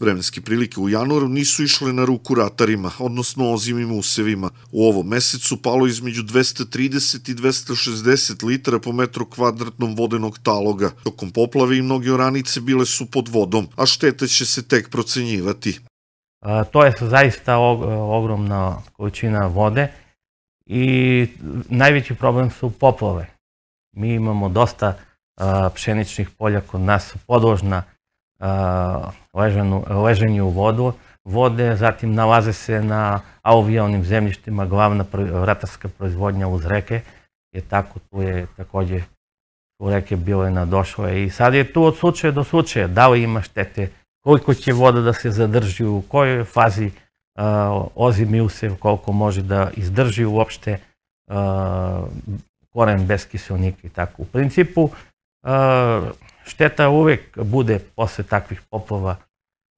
Vremenske prilike u januaru nisu išle na ruku ratarima, odnosno ozimim usevima. U ovom mesecu palo između 230 i 260 litara po metru kvadratnom vodenog taloga. Tokom poplave i mnoge oranice bile su pod vodom, a šteta će se tek procenjivati. to je zaista ogromna količina vode i najveći problem su poplave. Mi imamo dosta pšeničnih polja kod nas podložna ležanu, leženju u vodu, vode, zatim nalaze se na alvijalnim zemljištima, glavna ratarska proizvodnja uz reke, je tako tu je takođe u reke bile došle i sad je tu od slučaja do slučaja, da li ima štete, koliko će voda da se zadrži, u kojoj fazi uh, se, koliko može da izdrži uopšte koren bez kiselnika i tako. U principu, Šteta uvek bude posle takvih poplova,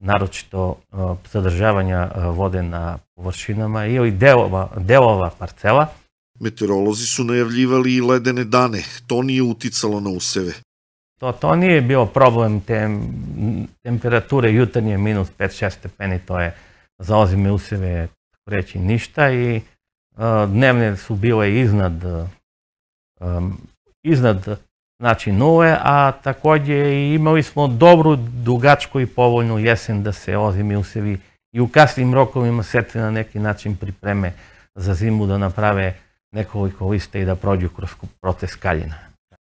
naročito zadržavanja uh, uh, vode na površinama ili delova, delova parcela. Meteorolozi su najavljivali i ledene dane. To nije uticalo na useve. To, to nije bio problem temperature jutarnje minus 5-6 stepeni, to je za ozime useve reći ništa i uh, dnevne su bile iznad um, iznad Znači, nule, a takođe imali smo dobru, dugačku i povoljnu jesen da se u sebi i u kasnim rokovima setve na neki način pripreme za zimu da naprave nekoliko liste i da prođu kroz protest kaljina.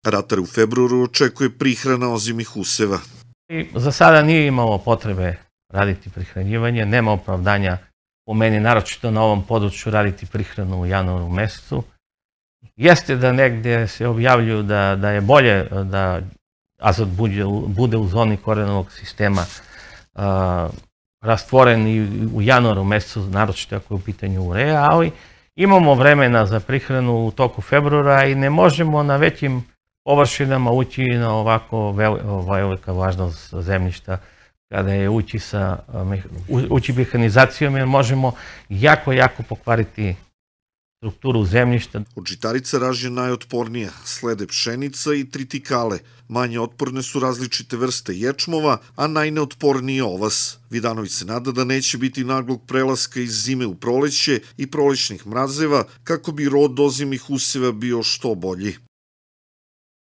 Ratar u februaru očekuje prihrana ozimih useva. I za sada nije imalo potrebe raditi prihranjivanje, nema opravdanja po meni naročito na ovom području raditi prihranu u januaru mesecu. Jeste da negde se objavljuju da, da je bolje da azot bude, u zoni korenovog sistema rastvoren i u januaru mesecu, naročito ako je u pitanju ureja, ali imamo vremena za prihranu u toku februara i ne možemo na većim površinama ući na ovako ovaj, velika važnost zemljišta kada je ući sa ući mehanizacijom jer možemo jako, jako pokvariti strukturu zemljišta. Od žitarica raž je najotpornija, slede pšenica i tritikale. Manje otporne su različite vrste ječmova, a najneotporniji je ovas. Vidanović se nada da neće biti naglog prelaska iz zime u proleće i prolećnih mrazeva kako bi rod ozimih useva bio što bolji.